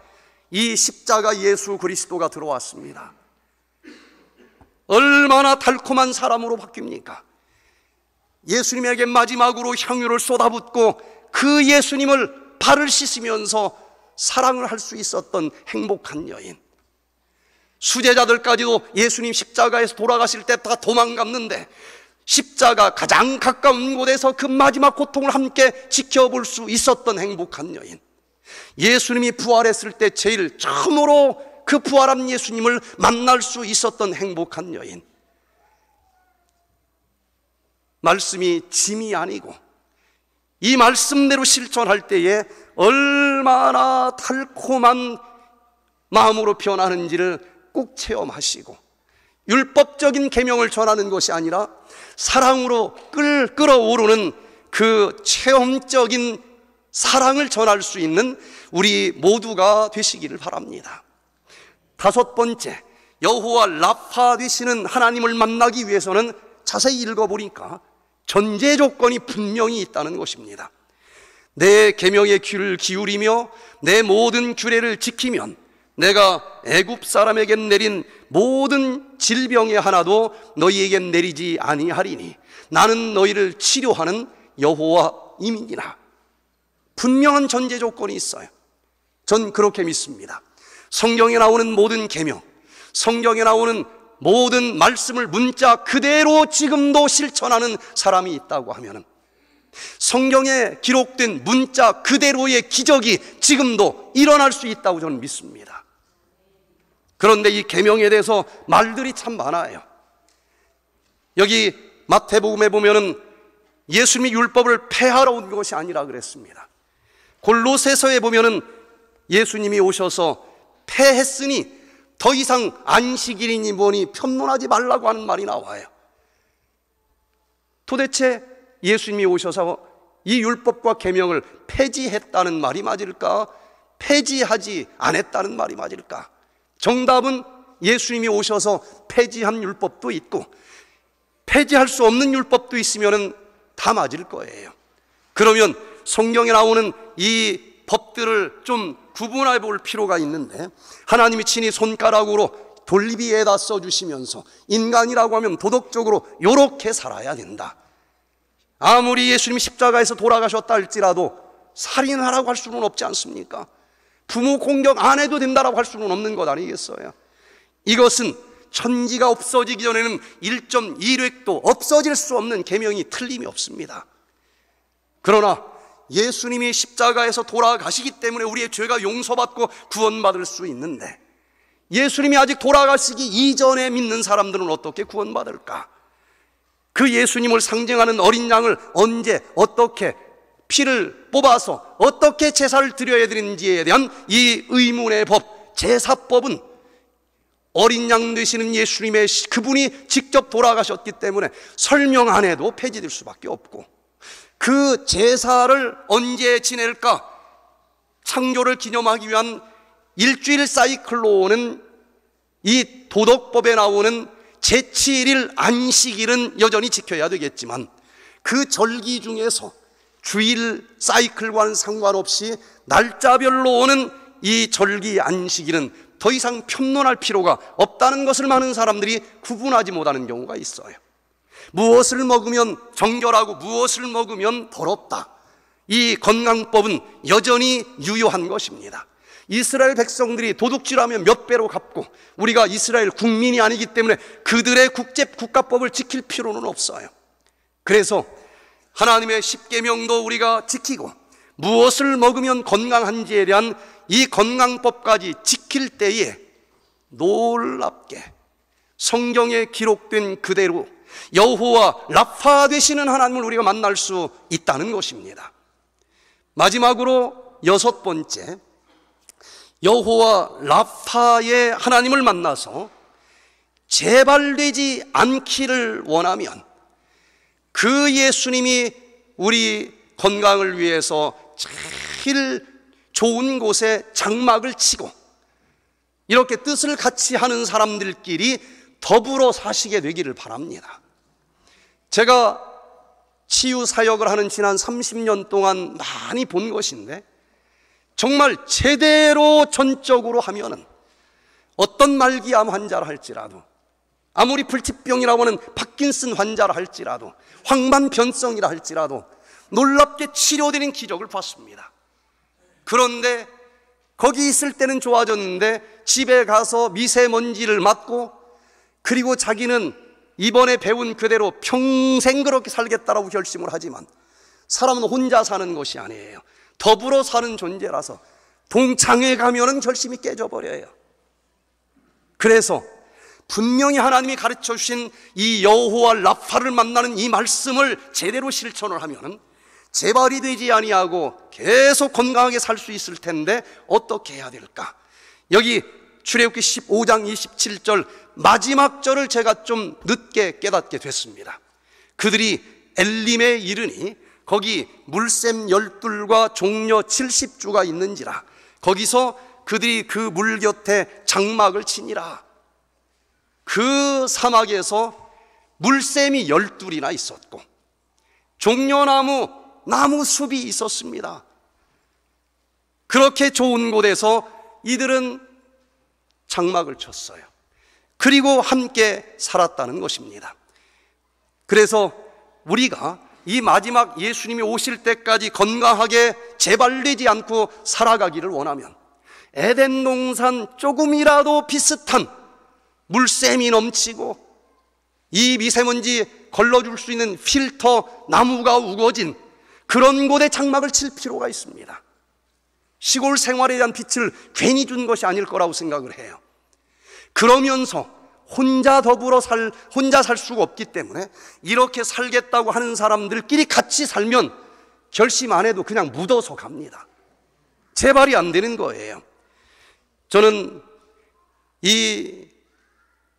이 십자가 예수 그리스도가 들어왔습니다. 얼마나 달콤한 사람으로 바뀝니까? 예수님에게 마지막으로 향유를 쏟아붓고 그 예수님을 발을 씻으면서 사랑을 할 수 있었던 행복한 여인. 수제자들까지도 예수님 십자가에서 돌아가실 때 다 도망갔는데 십자가 가장 가까운 곳에서 그 마지막 고통을 함께 지켜볼 수 있었던 행복한 여인. 예수님이 부활했을 때 제일 처음으로 그 부활한 예수님을 만날 수 있었던 행복한 여인. 말씀이 짐이 아니고 이 말씀대로 실천할 때에 얼마나 달콤한 마음으로 변하는지를 꼭 체험하시고 율법적인 계명을 전하는 것이 아니라 사랑으로 끌, 끌어오르는 그 체험적인 사랑을 전할 수 있는 우리 모두가 되시기를 바랍니다. 다섯 번째, 여호와 라파 되시는 하나님을 만나기 위해서는 자세히 읽어보니까 전제 조건이 분명히 있다는 것입니다. 내 계명의 귀를 기울이며 내 모든 규례를 지키면 내가 애굽 사람에게 내린 모든 질병의 하나도 너희에게 내리지 아니하리니 나는 너희를 치료하는 여호와임이라 분명한 전제 조건이 있어요. 전 그렇게 믿습니다. 성경에 나오는 모든 계명, 성경에 나오는 모든 말씀을 문자 그대로 지금도 실천하는 사람이 있다고 하면 성경에 기록된 문자 그대로의 기적이 지금도 일어날 수 있다고 저는 믿습니다. 그런데 이 계명에 대해서 말들이 참 많아요. 여기 마태복음에 보면은 예수님이 율법을 폐하러 온 것이 아니라 그랬습니다. 골로새서에 보면은 예수님이 오셔서 폐했으니 더 이상 안식일이니 뭐니 편론하지 말라고 하는 말이 나와요. 도대체 예수님이 오셔서 이 율법과 계명을 폐지했다는 말이 맞을까? 폐지하지 않았다는 말이 맞을까? 정답은 예수님이 오셔서 폐지한 율법도 있고 폐지할 수 없는 율법도 있으면다 맞을 거예요. 그러면 성경에 나오는 이 법들을 좀 구분해 볼 필요가 있는데 하나님이 친히 손가락으로 돌리비에다 써주시면서 인간이라고 하면 도덕적으로 요렇게 살아야 된다. 아무리 예수님이 십자가에서 돌아가셨다 할지라도 살인하라고 할 수는 없지 않습니까? 부모 공격 안 해도 된다라고 할 수는 없는 것 아니겠어요? 이것은 천지가 없어지기 전에는 1.1획도 없어질 수 없는 계명이 틀림이 없습니다. 그러나 예수님이 십자가에서 돌아가시기 때문에 우리의 죄가 용서받고 구원받을 수 있는데 예수님이 아직 돌아가시기 이전에 믿는 사람들은 어떻게 구원받을까? 그 예수님을 상징하는 어린 양을 언제 어떻게 피를 뽑아서 어떻게 제사를 드려야 되는지에 대한 이 의문의 법, 제사법은 어린 양 되시는 예수님의 그분이 직접 돌아가셨기 때문에 설명 안 해도 폐지될 수밖에 없고 그 제사를 언제 지낼까? 창조를 기념하기 위한 일주일 사이클로는 이 도덕법에 나오는 제7일 안식일은 여전히 지켜야 되겠지만 그 절기 중에서 주일 사이클과는 상관없이 날짜별로 오는 이 절기 안식일은 더 이상 편론할 필요가 없다는 것을 많은 사람들이 구분하지 못하는 경우가 있어요. 무엇을 먹으면 정결하고 무엇을 먹으면 더럽다. 이 건강법은 여전히 유효한 것입니다. 이스라엘 백성들이 도둑질하면 몇 배로 갚고 우리가 이스라엘 국민이 아니기 때문에 그들의 국제 국가법을 지킬 필요는 없어요. 그래서 하나님의 십계명도 우리가 지키고 무엇을 먹으면 건강한지에 대한 이 건강법까지 지킬 때에 놀랍게 성경에 기록된 그대로 여호와 라파 되시는 하나님을 우리가 만날 수 있다는 것입니다. 마지막으로 여섯 번째 여호와 라파의 하나님을 만나서 재발되지 않기를 원하면 그 예수님이 우리 건강을 위해서 제일 좋은 곳에 장막을 치고 이렇게 뜻을 같이 하는 사람들끼리 더불어 사시게 되기를 바랍니다. 제가 치유 사역을 하는 지난 30년 동안 많이 본 것인데 정말 제대로 전적으로 하면은 어떤 말기암 환자를 할지라도 아무리 불치병이라고 하는 파킨슨 환자를 할지라도 황만 변성이라 할지라도 놀랍게 치료되는 기적을 봤습니다. 그런데 거기 있을 때는 좋아졌는데 집에 가서 미세먼지를 맞고 그리고 자기는 이번에 배운 그대로 평생 그렇게 살겠다라고 결심을 하지만 사람은 혼자 사는 것이 아니에요. 더불어 사는 존재라서 동창회 가면은 결심이 깨져버려요. 그래서 분명히 하나님이 가르쳐 주신 이 여호와 라파를 만나는 이 말씀을 제대로 실천을 하면은 재발이 되지 아니하고 계속 건강하게 살 수 있을 텐데 어떻게 해야 될까? 여기 출애굽기 15장 27절 마지막 절을 제가 좀 늦게 깨닫게 됐습니다. 그들이 엘림에 이르니 거기 물샘 열둘과 종려 70주가 있는지라 거기서 그들이 그 물 곁에 장막을 치니라 그 사막에서 물샘이 열둘이나 있었고 종려나무 나무 숲이 있었습니다 그렇게 좋은 곳에서 이들은 장막을 쳤어요 그리고 함께 살았다는 것입니다. 그래서 우리가 이 마지막 예수님이 오실 때까지 건강하게 재발리지 않고 살아가기를 원하면 에덴 동산 조금이라도 비슷한 물샘이 넘치고 이 미세먼지 걸러줄 수 있는 필터 나무가 우거진 그런 곳에 장막을 칠 필요가 있습니다. 시골 생활에 대한 빛을 괜히 준 것이 아닐 거라고 생각을 해요. 그러면서 혼자 더불어 살, 혼자 살 수가 없기 때문에 이렇게 살겠다고 하는 사람들끼리 같이 살면 결심 안 해도 그냥 묻어서 갑니다. 재발이 안 되는 거예요. 저는 이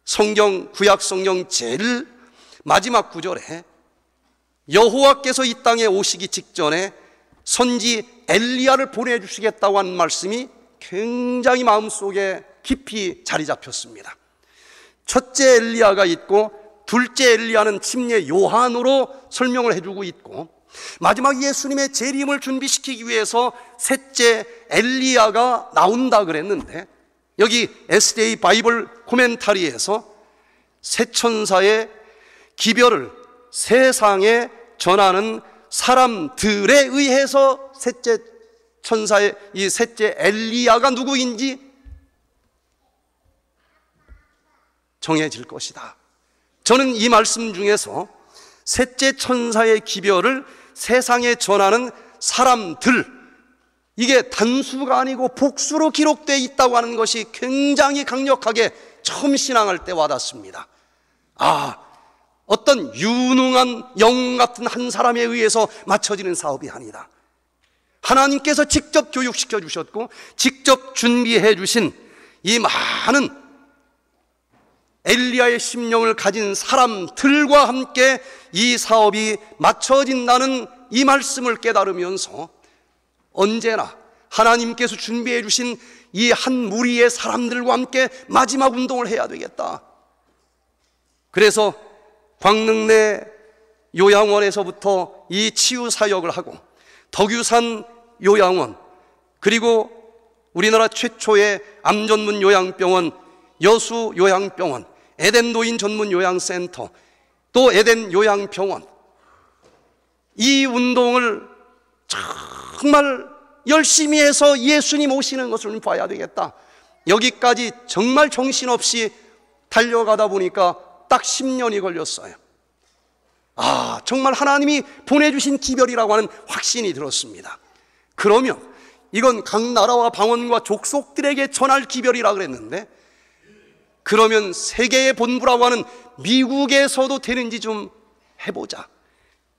성경, 구약 성경 제일 마지막 구절에 여호와께서 이 땅에 오시기 직전에 선지 엘리야를 보내주시겠다고 한 말씀이 굉장히 마음속에 깊이 자리 잡혔습니다. 첫째 엘리야가 있고 둘째 엘리야는 침례 요한으로 설명을 해주고 있고 마지막 예수님의 재림을 준비시키기 위해서 셋째 엘리야가 나온다 그랬는데 여기 SDA 바이블 코멘타리에서 새 천사의 기별을 세상에 전하는 사람들에 의해서 셋째 천사의 이 셋째 엘리야가 누구인지 정해질 것이다. 저는 이 말씀 중에서 셋째 천사의 기별을 세상에 전하는 사람들, 이게 단수가 아니고 복수로 기록되어 있다고 하는 것이 굉장히 강력하게 처음 신앙할 때 와닿습니다. 아, 어떤 유능한 영 같은 한 사람에 의해서 맞춰지는 사업이 아니다. 하나님께서 직접 교육시켜 주셨고, 직접 준비해 주신 이 많은 엘리야의 심령을 가진 사람들과 함께 이 사업이 맞춰진다는 이 말씀을 깨달으면서 언제나 하나님께서 준비해 주신 이 한 무리의 사람들과 함께 마지막 운동을 해야 되겠다. 그래서 광릉 내 요양원에서부터 이 치유 사역을 하고 덕유산 요양원 그리고 우리나라 최초의 암전문 요양병원 여수 요양병원 에덴 노인 전문 요양센터, 또 에덴 요양병원. 이 운동을 정말 열심히 해서 예수님 오시는 것을 봐야 되겠다. 여기까지 정말 정신없이 달려가다 보니까 딱 10년이 걸렸어요. 아, 정말 하나님이 보내주신 기별이라고 하는 확신이 들었습니다. 그러면 이건 각 나라와 방언과 족속들에게 전할 기별이라 그랬는데 그러면 세계의 본부라고 하는 미국에서도 되는지 좀 해보자.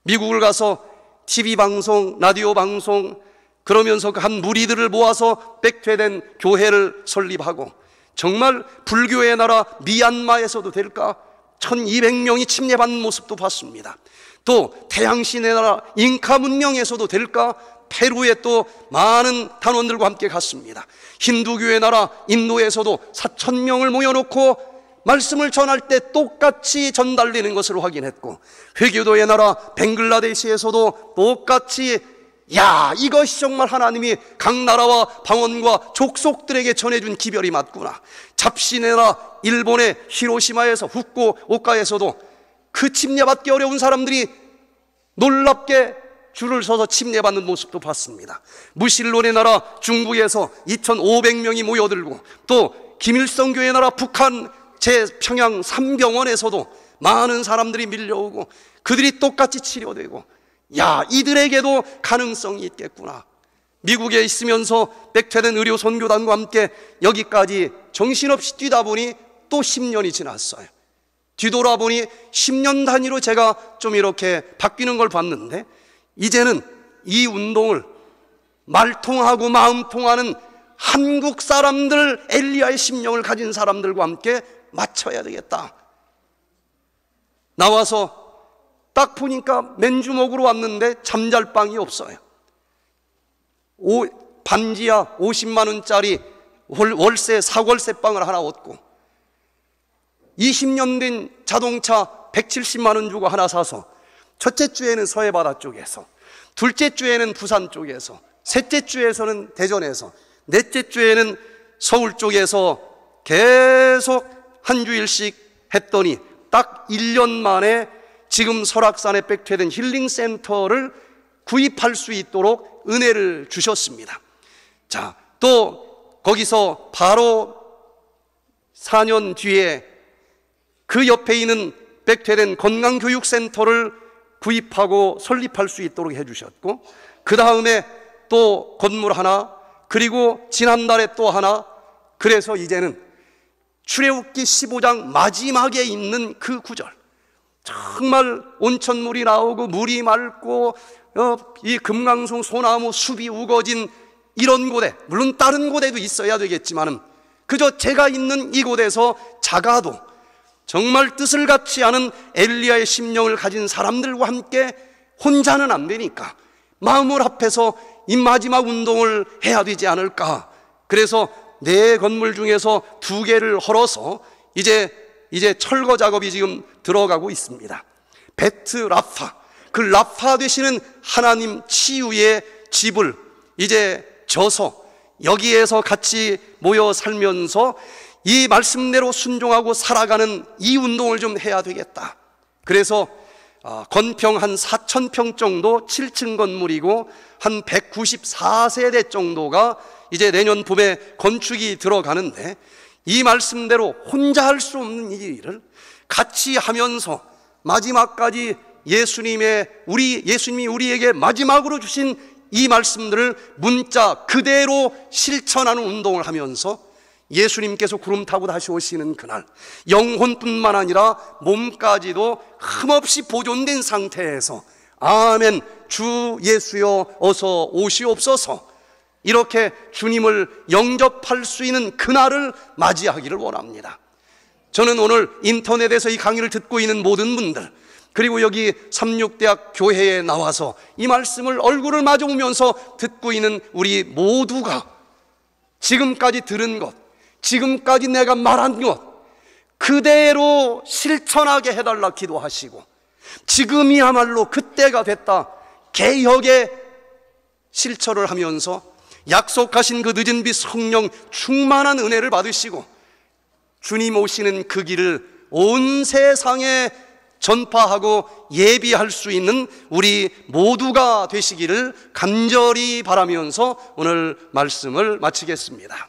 미국을 가서 TV 방송, 라디오 방송, 그러면서 그 한 무리들을 모아서 백퇴된 교회를 설립하고 정말 불교의 나라 미얀마에서도 될까? 1200명이 침략한 모습도 봤습니다. 또 태양신의 나라 잉카 문명에서도 될까? 페루에 또 많은 단원들과 함께 갔습니다. 힌두교의 나라 인도에서도 4천 명을 모여놓고 말씀을 전할 때 똑같이 전달되는 것을 확인했고 회교도의 나라 벵글라데시에서도 똑같이 야 이것이 정말 하나님이 각 나라와 방언과 족속들에게 전해준 기별이 맞구나 잡신의 나라 일본의 히로시마에서 후쿠오카에서도 그침례받기 어려운 사람들이 놀랍게 줄을 서서 침례받는 모습도 봤습니다. 무신론의 나라 중국에서 2,500명이 모여들고 또 김일성 교회 나라 북한 제 평양 3병원에서도 많은 사람들이 밀려오고 그들이 똑같이 치료되고 야 이들에게도 가능성이 있겠구나. 미국에 있으면서 백퇴된 의료 선교단과 함께 여기까지 정신없이 뛰다 보니 또 10년이 지났어요. 뒤돌아보니 10년 단위로 제가 좀 이렇게 바뀌는 걸 봤는데 이제는 이 운동을 말통하고 마음통하는 한국 사람들 엘리야의 심령을 가진 사람들과 함께 맞춰야 되겠다. 나와서 딱 보니까 맨주먹으로 왔는데 잠잘방이 없어요. 오, 반지하 50만 원짜리 월세 사월세 방을 하나 얻고 20년 된 자동차 170만 원 주고 하나 사서 첫째 주에는 서해 바다 쪽에서, 둘째 주에는 부산 쪽에서, 셋째 주에서는 대전에서, 넷째 주에는 서울 쪽에서 계속 한 주일씩 했더니 딱 1년 만에 지금 설악산에 백퇴된 힐링 센터를 구입할 수 있도록 은혜를 주셨습니다. 자, 또 거기서 바로 4년 뒤에 그 옆에 있는 백퇴된 건강교육센터를 구입하고 설립할 수 있도록 해주셨고, 그 다음에 또 건물 하나, 그리고 지난달에 또 하나, 그래서 이제는 출애굽기 15장 마지막에 있는 그 구절. 정말 온천물이 나오고 물이 맑고 어, 이 금강송 소나무 숲이 우거진 이런 곳에 물론 다른 곳에도 있어야 되겠지만 그저 제가 있는 이곳에서 자가도 정말 뜻을 같이 하는 엘리야의 심령을 가진 사람들과 함께 혼자는 안 되니까 마음을 합해서 이 마지막 운동을 해야 되지 않을까. 그래서 네 건물 중에서 두 개를 헐어서 이제 이제 철거 작업이 지금 들어가고 있습니다. 베트 라파 그 라파 되시는 하나님 치유의 집을 이제 져서 여기에서 같이 모여 살면서 이 말씀대로 순종하고 살아가는 이 운동을 좀 해야 되겠다. 그래서 아, 건평 한 4천 평 정도 7층 건물이고 한 194세대 정도가 이제 내년 봄에 건축이 들어가는데 이 말씀대로 혼자 할 수 없는 일을 같이 하면서 마지막까지 예수님의 우리 예수님이 우리에게 마지막으로 주신 이 말씀들을 문자 그대로 실천하는 운동을 하면서 예수님께서 구름 타고 다시 오시는 그날 영혼뿐만 아니라 몸까지도 흠없이 보존된 상태에서 아멘 주 예수여 어서 오시옵소서 이렇게 주님을 영접할 수 있는 그날을 맞이하기를 원합니다. 저는 오늘 인터넷에서 이 강의를 듣고 있는 모든 분들 그리고 여기 삼육대학 교회에 나와서 이 말씀을 얼굴을 마주보면서 듣고 있는 우리 모두가 지금까지 들은 것 지금까지 내가 말한 것 그대로 실천하게 해달라 기도하시고 지금이야말로 그때가 됐다 개혁의 실천을 하면서 약속하신 그 늦은 비 성령 충만한 은혜를 받으시고 주님 오시는 그 길을 온 세상에 전파하고 예비할 수 있는 우리 모두가 되시기를 간절히 바라면서 오늘 말씀을 마치겠습니다.